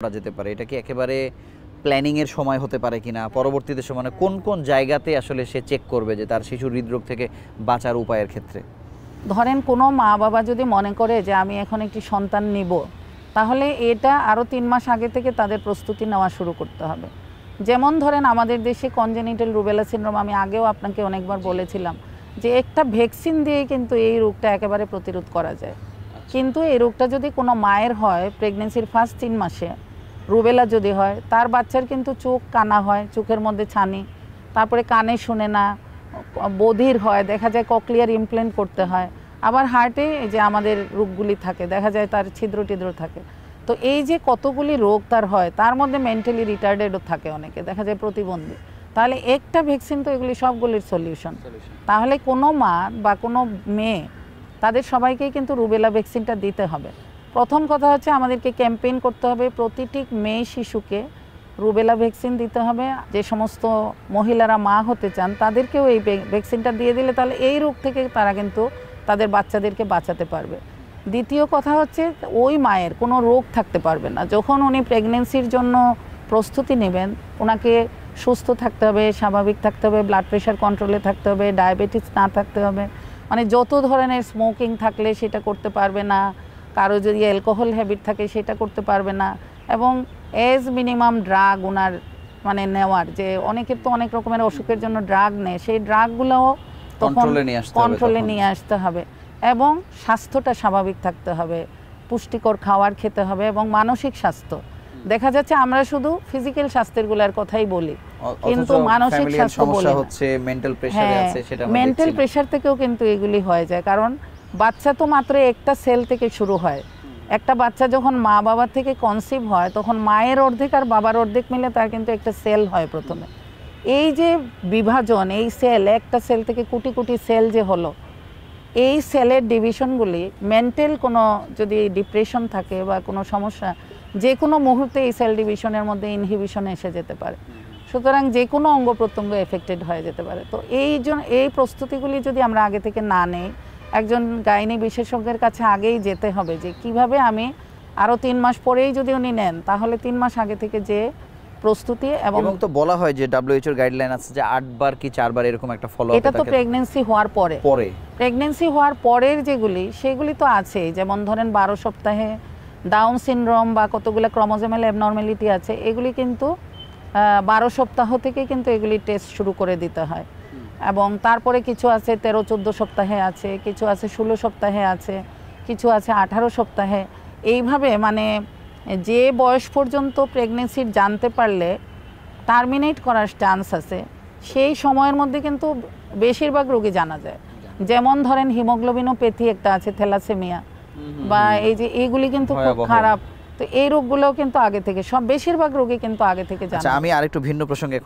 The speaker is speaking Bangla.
করা যেতে পারে এটা কি একেবারে প্ল্যানিংয়ের সময় হতে পারে কিনা পরবর্তীতে সময় মানে কোন কোন জায়গাতে আসলে সে চেক করবে যে তার শিশুর হৃদরোগ থেকে বাঁচার উপায়ের ক্ষেত্রে ধরেন কোনো মা বাবা যদি মনে করে যে আমি এখন একটি সন্তান নিব তাহলে এটা আরও তিন মাস আগে থেকে তাদের প্রস্তুতি নেওয়া শুরু করতে হবে যেমন ধরেন আমাদের দেশে কনজেনিটাল রুবেলা সিনড্রোম আমি আগেও আপনাকে অনেকবার বলেছিলাম যে একটা ভ্যাকসিন দিয়ে কিন্তু এই রোগটা একেবারে প্রতিরোধ করা যায় কিন্তু এই রোগটা যদি কোনো মায়ের হয় প্রেগনেন্সির ফার্স্ট তিন মাসে রুবেলা যদি হয় তার বাচ্চার কিন্তু চোখ কানা হয় চোখের মধ্যে ছানি তারপরে কানে শুনে না বধির হয় দেখা যায় ককলিয়ার ইমপ্লেন্ট করতে হয় আবার হার্টে যে আমাদের রোগগুলি থাকে দেখা যায় তার ছিদ্র টিদ্র থাকে তো এই যে কতগুলি রোগ তার হয় তার মধ্যে মেন্টালি রিটার্ডেডও থাকে অনেকে দেখা যায় প্রতিবন্ধী তাহলে একটা ভ্যাকসিন তো এগুলি সবগুলির সলিউশন তাহলে কোনো মা বা কোনো মেয়ে তাদের সবাইকেই কিন্তু রুবেলা ভ্যাকসিনটা দিতে হবে প্রথম কথা হচ্ছে আমাদেরকে ক্যাম্পেইন করতে হবে প্রতিটি মেয়ে শিশুকে রুবেলা ভ্যাকসিন দিতে হবে যে সমস্ত মহিলারা মা হতে চান তাদেরকেও এই ভ্যাকসিনটা দিয়ে দিলে তাহলে এই রোগ থেকে তারা কিন্তু তাদের বাচ্চাদেরকে বাঁচাতে পারবে দ্বিতীয় কথা হচ্ছে ওই মায়ের কোনো রোগ থাকতে পারবে না যখন উনি প্রেগনেন্সির জন্য প্রস্তুতি নেবেন ওনাকে সুস্থ থাকতে হবে স্বাভাবিক থাকতে হবে ব্লাড প্রেশার কন্ট্রোলে থাকতে হবে ডায়াবেটিস না থাকতে হবে মানে যত ধরনের স্মোকিং থাকলে সেটা করতে পারবে না কারো যদি অ্যালকোহল হ্যাবিট থাকে সেটা করতে পারবে না এবং এজ মিনিমাম ড্রাগ ওনার মানে নেওয়ার যে অনেকের তো অনেক রকমের অসুখের জন্য ড্রাগ নেয় সেই ড্রাগগুলোও তখন কন্ট্রোলে নিয়ে আসতে হবে এবং স্বাস্থ্যটা স্বাভাবিক থাকতে হবে পুষ্টিকর খাওয়ার খেতে হবে এবং মানসিক স্বাস্থ্য দেখা যাচ্ছে আমরা শুধু ফিজিক্যাল স্বাস্থ্যের কথাই বলি কিন্তু মানসিক স্বাস্থ্য বলি মেন্টাল হ্যাঁ, প্রেসার থেকেও কিন্তু এগুলি হয়ে যায় কারণ বাচ্চা তো মাত্র একটা সেল থেকে শুরু হয় একটা বাচ্চা যখন মা বাবা থেকে কনসিভ হয় তখন মায়ের অর্ধেক আর বাবার অর্ধেক মিলে তার কিন্তু একটা সেল হয় প্রথমে এই যে বিভাজন এই সেল একটা সেল থেকে কোটি কোটি সেল যে হলো এই সেলের ডিভিশনগুলি মেন্টাল কোনো যদি ডিপ্রেশন থাকে বা কোনো সমস্যা যে কোনো মুহূর্তে এই সেল ডিভিশনের মধ্যে ইনহিবিশন এসে যেতে পারে সুতরাং যে কোনো অঙ্গ প্রত্যঙ্গ এফেক্টেড হয়ে যেতে পারে তো এই জন্য এই প্রস্তুতিগুলি যদি আমরা আগে থেকে না নেই একজন গাইনি বিশেষজ্ঞের কাছে আগেই যেতে হবে যে কিভাবে আমি আরও তিন মাস পরেই যদি উনি নেন তাহলে তিন মাস আগে থেকে যে প্রস্তুতি এবং তো বলা হয় যে ডাব্লিউএইচওর গাইডলাইন আছে যে আটবার কি চারবার এরকম একটা ফলো এটা তো প্রেগন্যান্সি হওয়ার পরে পরে প্রেগন্যান্সি হওয়ার পরের যেগুলি সেগুলি তো আছে যেমন ধরেন বারো সপ্তাহে ডাউন সিনড্রোম বা কতগুলো ক্রমোজোমাল অ্যাবনর্মালিটি আছে এগুলি কিন্তু বারো সপ্তাহ থেকে কিন্তু এগুলি টেস্ট শুরু করে দিতে হয় এবং তারপরে কিছু আছে তেরো চোদ্দো সপ্তাহে আছে কিছু আছে ষোলো সপ্তাহে আছে কিছু আছে আঠারো সপ্তাহে এইভাবে মানে যে বয়স পর্যন্ত প্রেগনেন্সির জানতে পারলে টার্মিনেট করার চান্স আছে সেই সময়ের মধ্যে কিন্তু বেশিরভাগ রোগী জানা যায় যেমন ধরেন হিমোগ্লোবিনোপ্যাথি একটা আছে থ্যালাসেমিয়া বা এই যে এইগুলি কিন্তু খুব খারাপ তো এই রোগগুলোও কিন্তু আগে থেকে সব বেশিরভাগ রোগী কিন্তু আগে থেকে আচ্ছা, জানা আমি আরেকটু ভিন্ন প্রসঙ্গে